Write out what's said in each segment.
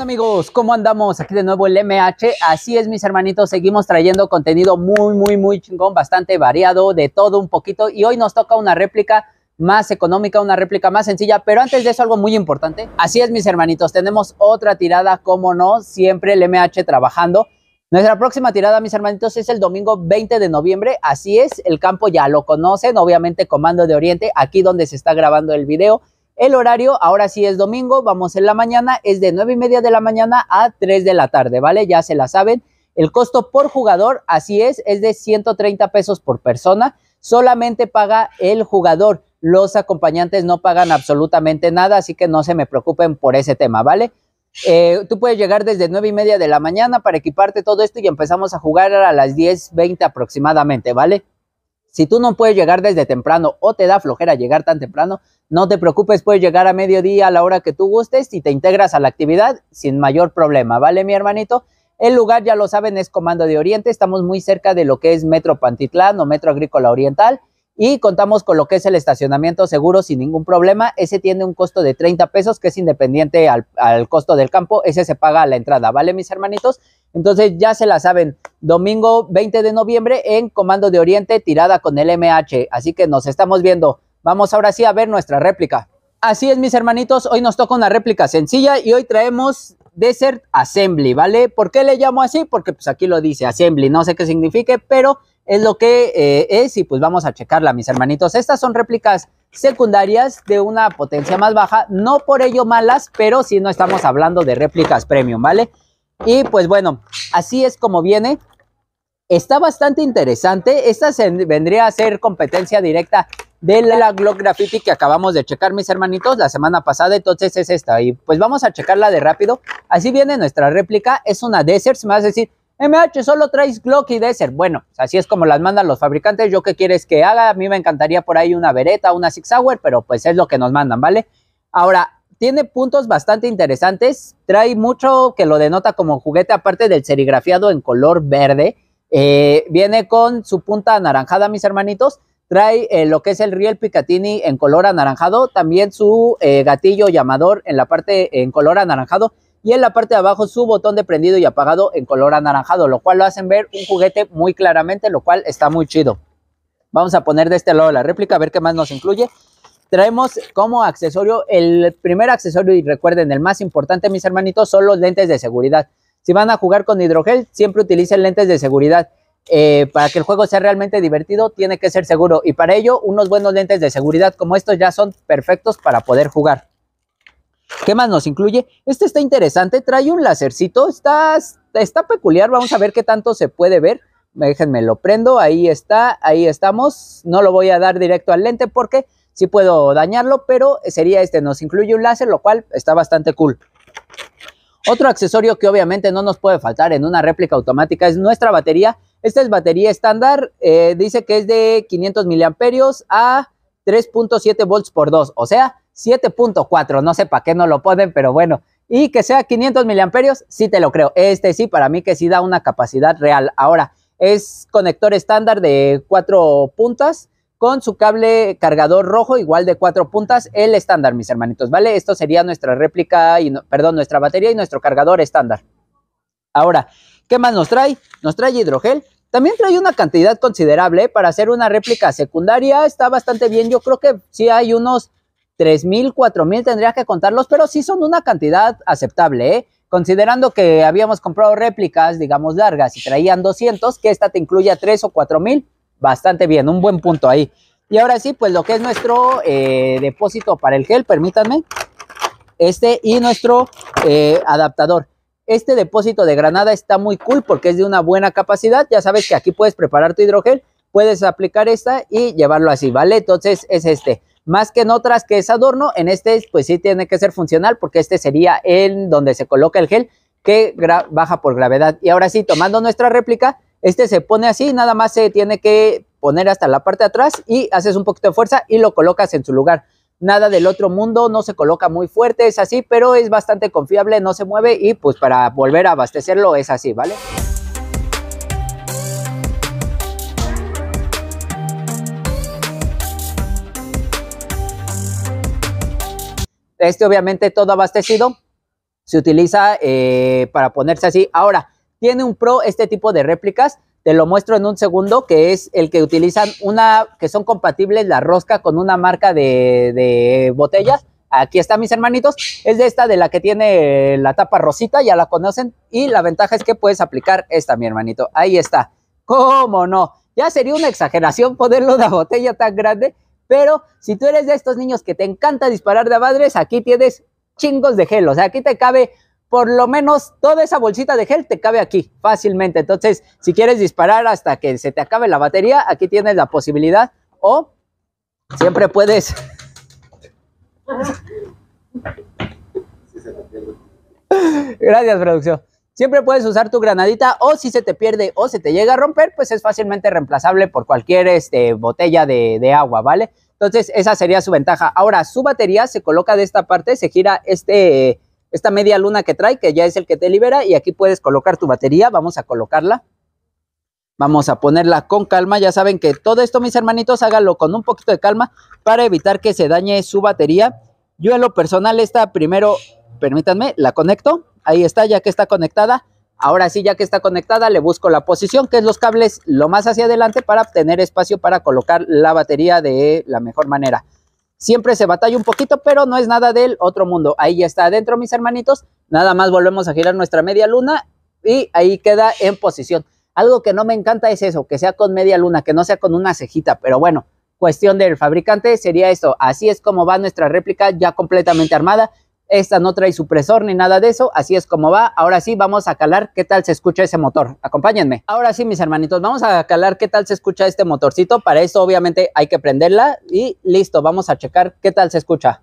amigos? ¿Cómo andamos? Aquí de nuevo el MH. Así es mis hermanitos, seguimos trayendo contenido muy, muy, muy chingón, bastante variado, de todo un poquito. Y hoy nos toca una réplica más económica, una réplica más sencilla. Pero antes de eso, algo muy importante. Así es mis hermanitos, tenemos otra tirada, como no, siempre el MH trabajando. Nuestra próxima tirada, mis hermanitos, es el domingo 20 de noviembre. Así es, el campo ya lo conocen, obviamente Comando de Oriente, aquí donde se está grabando el video. El horario ahora sí es domingo, vamos en la mañana, es de 9 y media de la mañana a 3 de la tarde, ¿vale? Ya se la saben. El costo por jugador, así es, es de 130 pesos por persona. Solamente paga el jugador. Los acompañantes no pagan absolutamente nada, así que no se me preocupen por ese tema, ¿vale? Eh, tú puedes llegar desde 9 y media de la mañana para equiparte todo esto y empezamos a jugar a las 10, 20 aproximadamente, ¿vale? Si tú no puedes llegar desde temprano o te da flojera llegar tan temprano, no te preocupes, puedes llegar a mediodía a la hora que tú gustes y te integras a la actividad sin mayor problema, ¿vale, mi hermanito? El lugar, ya lo saben, es Comando de Oriente. Estamos muy cerca de lo que es Metro Pantitlán o Metro Agrícola Oriental y contamos con lo que es el estacionamiento seguro sin ningún problema. Ese tiene un costo de 30 pesos que es independiente al, costo del campo. Ese se paga a la entrada, ¿vale, mis hermanitos? Entonces ya se la saben, domingo 20 de noviembre en Comando de Oriente, tirada con el MH. Así que nos estamos viendo. Vamos ahora sí a ver nuestra réplica. Así es, mis hermanitos, hoy nos toca una réplica sencilla y hoy traemos Desert Assembly, ¿vale? ¿Por qué le llamo así? Porque pues aquí lo dice Assembly, no sé qué signifique, pero es lo que eh, es y pues vamos a checarla, mis hermanitos. Estas son réplicas secundarias de una potencia más baja, no por ello malas, pero si no estamos hablando de réplicas premium, ¿vale? Y pues bueno, así es como viene. Está bastante interesante. Esta vendría a ser competencia directa de la Glock Graffiti que acabamos de checar, mis hermanitos, la semana pasada. Entonces es esta. Y pues vamos a checarla de rápido. Así viene nuestra réplica. Es una me más a decir, MH, solo traes Glock y Desert. Bueno, pues, así es como las mandan los fabricantes. Yo qué quieres que haga. A mí me encantaría por ahí una vereta una Six pero pues es lo que nos mandan, ¿vale? Ahora, tiene puntos bastante interesantes. Trae mucho que lo denota como juguete, aparte del serigrafiado en color verde. Eh, viene con su punta anaranjada, mis hermanitos. Trae eh, lo que es el riel Picatinny en color anaranjado. También su eh, gatillo llamador en la parte en color anaranjado y en la parte de abajo su botón de prendido y apagado en color anaranjado, lo cual lo hacen ver un juguete muy claramente, lo cual está muy chido. Vamos a poner de este lado la réplica, a ver qué más nos incluye. Traemos como accesorio, el primer accesorio y recuerden, el más importante mis hermanitos son los lentes de seguridad. Si van a jugar con hidrogel, siempre utilicen lentes de seguridad. Eh, para que el juego sea realmente divertido, tiene que ser seguro. Y para ello, unos buenos lentes de seguridad como estos ya son perfectos para poder jugar. ¿Qué más nos incluye? Este está interesante, trae un lásercito, está, está peculiar, vamos a ver qué tanto se puede ver. Déjenme lo prendo, ahí está, ahí estamos. No lo voy a dar directo al lente porque sí puedo dañarlo, pero sería este, nos incluye un láser, lo cual está bastante cool. Otro accesorio que obviamente no nos puede faltar en una réplica automática es nuestra batería. Esta es batería estándar, eh, dice que es de 500 miliamperios a 3.7 volts por 2, o sea, 7.4, no sé para qué no lo ponen, pero bueno. Y que sea 500 miliamperios, sí te lo creo. Este sí, para mí que sí da una capacidad real. Ahora, es conector estándar de cuatro puntas con su cable cargador rojo igual de cuatro puntas, el estándar, mis hermanitos, ¿vale? Esto sería nuestra réplica, y perdón, nuestra batería y nuestro cargador estándar. Ahora, ¿qué más nos trae? Nos trae hidrogel, también trae una cantidad considerable para hacer una réplica secundaria. Está bastante bien. Yo creo que sí hay unos 3.000, 4.000 tendrías que contarlos, pero sí son una cantidad aceptable, ¿eh? Considerando que habíamos comprado réplicas, digamos, largas y traían 200, que esta te incluya 3 o 4.000, bastante bien, un buen punto ahí. Y ahora sí, pues lo que es nuestro eh, depósito para el gel, permítanme, este y nuestro eh, adaptador. Este depósito de granada está muy cool porque es de una buena capacidad. Ya sabes que aquí puedes preparar tu hidrogel, puedes aplicar esta y llevarlo así, ¿vale? Entonces es este más que en otras que es adorno, en este pues sí tiene que ser funcional porque este sería el donde se coloca el gel que baja por gravedad. Y ahora sí, tomando nuestra réplica, este se pone así, nada más se tiene que poner hasta la parte de atrás y haces un poquito de fuerza y lo colocas en su lugar. Nada del otro mundo, no se coloca muy fuerte, es así, pero es bastante confiable, no se mueve y pues para volver a abastecerlo es así, ¿vale? Este obviamente todo abastecido se utiliza eh, para ponerse así. Ahora, tiene un pro este tipo de réplicas. Te lo muestro en un segundo, que es el que utilizan una, que son compatibles la rosca con una marca de, botellas. Aquí está, mis hermanitos. Es de esta de la que tiene la tapa rosita, ya la conocen. Y la ventaja es que puedes aplicar esta, mi hermanito. Ahí está. ¿Cómo no? Ya sería una exageración ponerlo una botella tan grande, pero si tú eres de estos niños que te encanta disparar de abadres, aquí tienes chingos de gel. O sea, aquí te cabe por lo menos toda esa bolsita de gel te cabe aquí fácilmente. Entonces, si quieres disparar hasta que se te acabe la batería, aquí tienes la posibilidad. O siempre puedes... Gracias, producción. Siempre puedes usar tu granadita o si se te pierde o se te llega a romper, pues es fácilmente reemplazable por cualquier este, botella de agua, ¿vale? Entonces, esa sería su ventaja. Ahora, su batería se coloca de esta parte, se gira este, esta media luna que trae, que ya es el que te libera, y aquí puedes colocar tu batería. Vamos a colocarla. Vamos a ponerla con calma. Ya saben que todo esto, mis hermanitos, háganlo con un poquito de calma para evitar que se dañe su batería. Yo en lo personal, esta primero, permítanme, la conecto. Ahí está, ya que está conectada. Ahora sí, ya que está conectada, le busco la posición, que es los cables lo más hacia adelante para obtener espacio para colocar la batería de la mejor manera. Siempre se batalla un poquito, pero no es nada del otro mundo. Ahí ya está adentro, mis hermanitos. Nada más volvemos a girar nuestra media luna y ahí queda en posición. Algo que no me encanta es eso, que sea con media luna, que no sea con una cejita, pero bueno, cuestión del fabricante sería esto. Así es como va nuestra réplica ya completamente armada. Esta no trae supresor ni nada de eso, así es como va. Ahora sí, vamos a calar qué tal se escucha ese motor. Acompáñenme. Ahora sí, mis hermanitos, vamos a calar qué tal se escucha este motorcito. Para eso obviamente, hay que prenderla y listo, vamos a checar qué tal se escucha.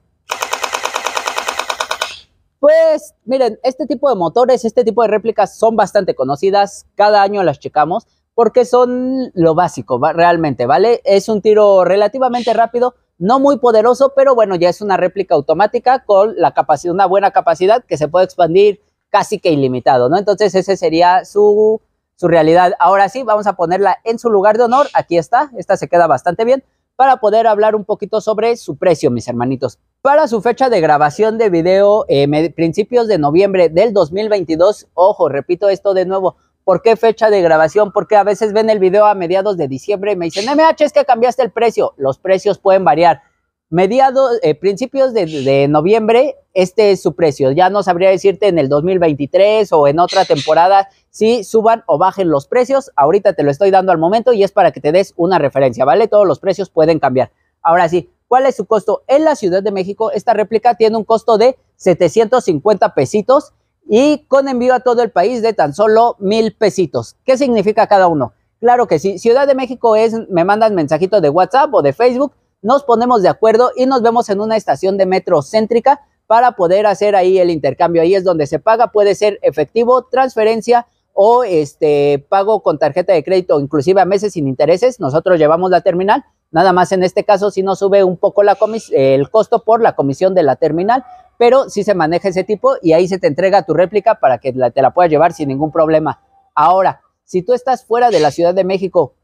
Pues miren, este tipo de motores, este tipo de réplicas son bastante conocidas, cada año las checamos porque son lo básico realmente, ¿vale? Es un tiro relativamente rápido, no muy poderoso, pero bueno, ya es una réplica automática con la capacidad, una buena capacidad que se puede expandir casi que ilimitado, ¿no? Entonces ese sería su, su realidad. Ahora sí, vamos a ponerla en su lugar de honor. Aquí está, esta se queda bastante bien para poder hablar un poquito sobre su precio, mis hermanitos. Para su fecha de grabación de video, eh, principios de noviembre del 2022, ojo, repito esto de nuevo, por qué fecha de grabación, porque a veces ven el video a mediados de diciembre y me dicen, MH, es que cambiaste el precio. Los precios pueden variar. Mediados, eh, principios de, noviembre, este es su precio. Ya no sabría decirte en el 2023 o en otra temporada si suban o bajen los precios. Ahorita te lo estoy dando al momento y es para que te des una referencia, ¿vale? Todos los precios pueden cambiar. Ahora sí, ¿cuál es su costo? En la Ciudad de México, esta réplica tiene un costo de 750 pesitos y con envío a todo el país de tan solo mil pesitos. ¿Qué significa cada uno? Claro que sí. Ciudad de México es, me mandan mensajitos de WhatsApp o de Facebook, nos ponemos de acuerdo y nos vemos en una estación de metro céntrica para poder hacer ahí el intercambio. Ahí es donde se paga, puede ser efectivo, transferencia o este pago con tarjeta de crédito, inclusive a meses sin intereses. Nosotros llevamos la terminal. Nada más en este caso si nos sube un poco la el costo por la comisión de la terminal, pero sí se maneja ese tipo y ahí se te entrega tu réplica para que la, te la puedas llevar sin ningún problema. Ahora, si tú estás fuera de la Ciudad de México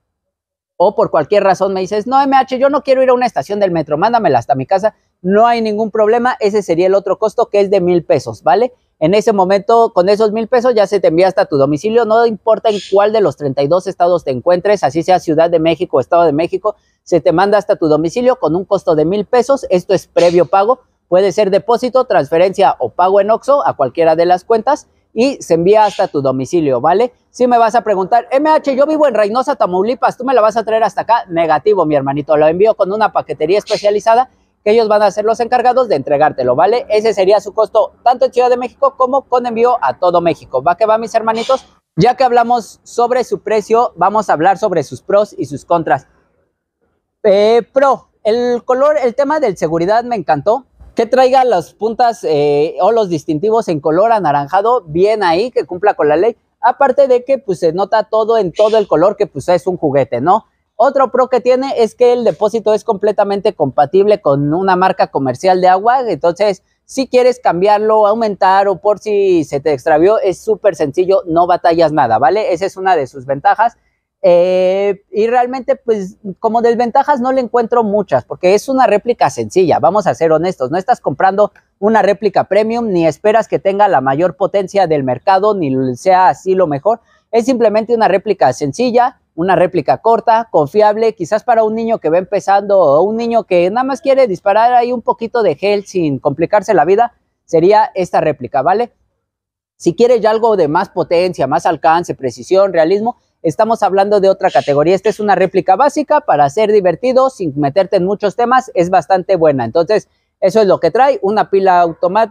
o por cualquier razón me dices, no, MH, yo no quiero ir a una estación del metro, mándamela hasta mi casa, no hay ningún problema, ese sería el otro costo que es de mil pesos, ¿vale? En ese momento, con esos mil pesos ya se te envía hasta tu domicilio, no importa en cuál de los 32 estados te encuentres, así sea Ciudad de México o Estado de México, se te manda hasta tu domicilio con un costo de mil pesos, esto es previo pago, Puede ser depósito, transferencia o pago en OXO a cualquiera de las cuentas y se envía hasta tu domicilio, ¿vale? Si me vas a preguntar, MH, yo vivo en Reynosa, Tamaulipas, ¿tú me la vas a traer hasta acá? Negativo, mi hermanito, lo envío con una paquetería especializada que ellos van a ser los encargados de entregártelo, ¿vale? Ese sería su costo tanto en Ciudad de México como con envío a todo México. Va que va, mis hermanitos. Ya que hablamos sobre su precio, vamos a hablar sobre sus pros y sus contras. Eh, pro, el color, el tema de seguridad me encantó que traiga las puntas eh, o los distintivos en color anaranjado, bien ahí, que cumpla con la ley. Aparte de que pues se nota todo en todo el color, que pues es un juguete, ¿no? Otro pro que tiene es que el depósito es completamente compatible con una marca comercial de agua, entonces si quieres cambiarlo, aumentar o por si se te extravió, es súper sencillo, no batallas nada, ¿vale? Esa es una de sus ventajas. Eh, y realmente, pues, como desventajas no le encuentro muchas, porque es una réplica sencilla, vamos a ser honestos, no estás comprando una réplica premium, ni esperas que tenga la mayor potencia del mercado, ni sea así lo mejor, es simplemente una réplica sencilla, una réplica corta, confiable, quizás para un niño que va empezando o un niño que nada más quiere disparar ahí un poquito de gel sin complicarse la vida, sería esta réplica, ¿vale? Si quieres ya algo de más potencia, más alcance, precisión, realismo, estamos hablando de otra categoría. Esta es una réplica básica para ser divertido sin meterte en muchos temas, es bastante buena. Entonces, eso es lo que trae, una pila,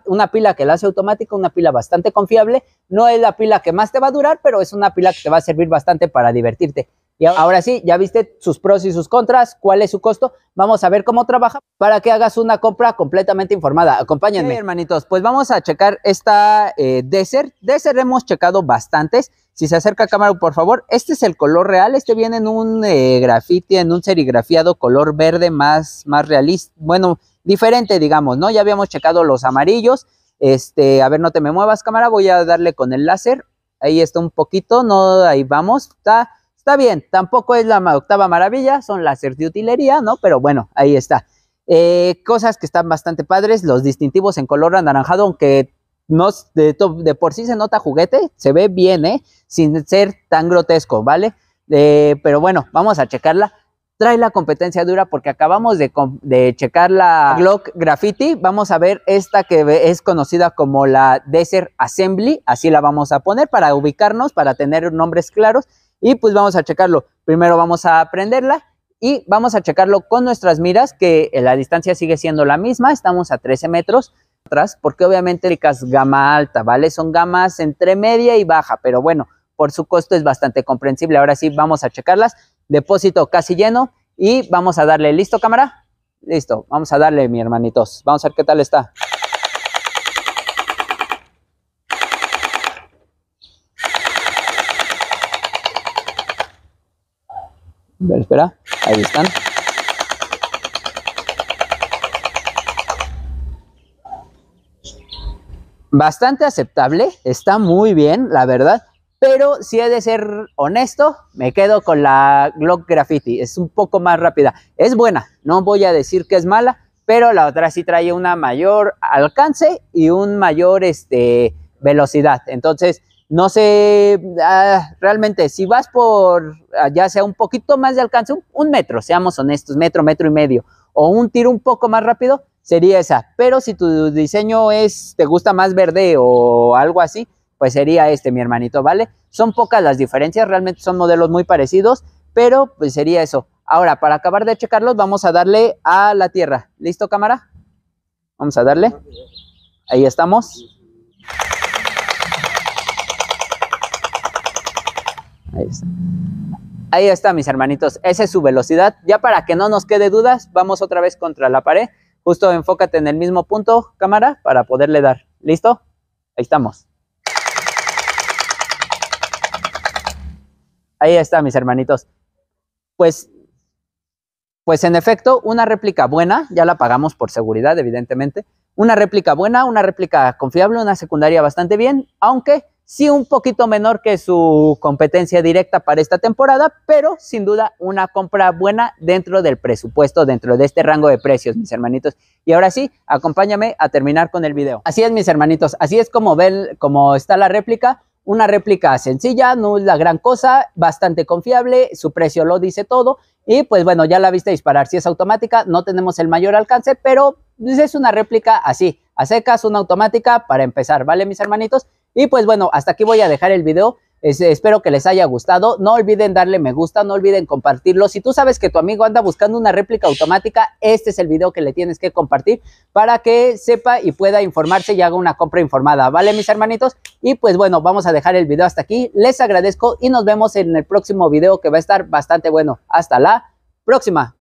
una pila que la hace automática, una pila bastante confiable. No es la pila que más te va a durar, pero es una pila que te va a servir bastante para divertirte. Y ahora sí, ya viste sus pros y sus contras, cuál es su costo. Vamos a ver cómo trabaja para que hagas una compra completamente informada. Acompáñenme. hermanitos, pues vamos a checar esta eh, Desert. Desert hemos checado bastantes. Si se acerca cámara, por favor, este es el color real. Este viene en un eh, grafiti, en un serigrafiado color verde más, más realista. Bueno, diferente, digamos, ¿no? Ya habíamos checado los amarillos. Este, a ver, no te me muevas, cámara. Voy a darle con el láser. Ahí está un poquito, no, ahí vamos. Está Está bien, tampoco es la octava maravilla, son láser de utilería, ¿no? Pero bueno, ahí está. Eh, cosas que están bastante padres, los distintivos en color anaranjado, aunque no, de, por sí se nota juguete, se ve bien, ¿eh? Sin ser tan grotesco, ¿vale? Eh, pero bueno, vamos a checarla. Trae la competencia dura porque acabamos de, de, checar la Glock Graffiti. Vamos a ver esta que es conocida como la Desert Assembly. Así la vamos a poner para ubicarnos, para tener nombres claros. Y pues vamos a checarlo. Primero vamos a prenderla y vamos a checarlo con nuestras miras, que eh, la distancia sigue siendo la misma, estamos a 13 metros atrás, porque obviamente es gama alta, ¿vale? Son gamas entre media y baja, pero bueno, por su costo es bastante comprensible. Ahora sí, vamos a checarlas. Depósito casi lleno y vamos a darle, ¿listo cámara? Listo, vamos a darle, mi hermanitos. Vamos a ver qué tal está. espera, ahí están. Bastante aceptable, está muy bien, la verdad. Pero si he de ser honesto, me quedo con la Glock Graffiti. Es un poco más rápida. Es buena, no voy a decir que es mala, pero la otra sí trae una mayor alcance y un mayor este, velocidad. Entonces, no sé, ah, realmente, si vas por ya sea un poquito más de alcance, un, un, metro, seamos honestos, metro, metro y medio, o un tiro un poco más rápido, sería esa. Pero si tu diseño es, te gusta más verde o algo así, pues sería este, mi hermanito, ¿vale? Son pocas las diferencias, realmente son modelos muy parecidos, pero pues sería eso. Ahora, para acabar de checarlos, vamos a darle a la tierra. ¿Listo, cámara? Vamos a darle. Ahí estamos. Ahí está. Ahí está, mis hermanitos. Esa es su velocidad. Ya para que no nos quede dudas, vamos otra vez contra la pared. Justo enfócate en el mismo punto, cámara, para poderle dar. ¿Listo? Ahí estamos. Ahí está, mis hermanitos. Pues, pues en efecto, una réplica buena, ya la pagamos por seguridad, evidentemente. Una réplica buena, una réplica confiable, una secundaria bastante bien, aunque sí un poquito menor que su competencia directa para esta temporada, pero sin duda una compra buena dentro del presupuesto, dentro de este rango de precios, mis hermanitos. Y ahora sí, acompáñame a terminar con el video. Así es, mis hermanitos, así es como ven, como está la réplica. Una réplica sencilla, no es la gran cosa, bastante confiable, su precio lo dice todo. Y pues bueno, ya la viste disparar. Si es automática, no tenemos el mayor alcance, pero pues es una réplica así, a secas, una automática para empezar, ¿vale, mis hermanitos? Y pues bueno, hasta aquí voy a dejar el video. espero que les haya gustado. No olviden darle me gusta, no olviden compartirlo. Si tú sabes que tu amigo anda buscando una réplica automática, este es el video que le tienes que compartir para que sepa y pueda informarse y haga una compra informada. ¿Vale, mis hermanitos? Y pues bueno, vamos a dejar el video hasta aquí. Les agradezco y nos vemos en el próximo video que va a estar bastante bueno. Hasta la próxima.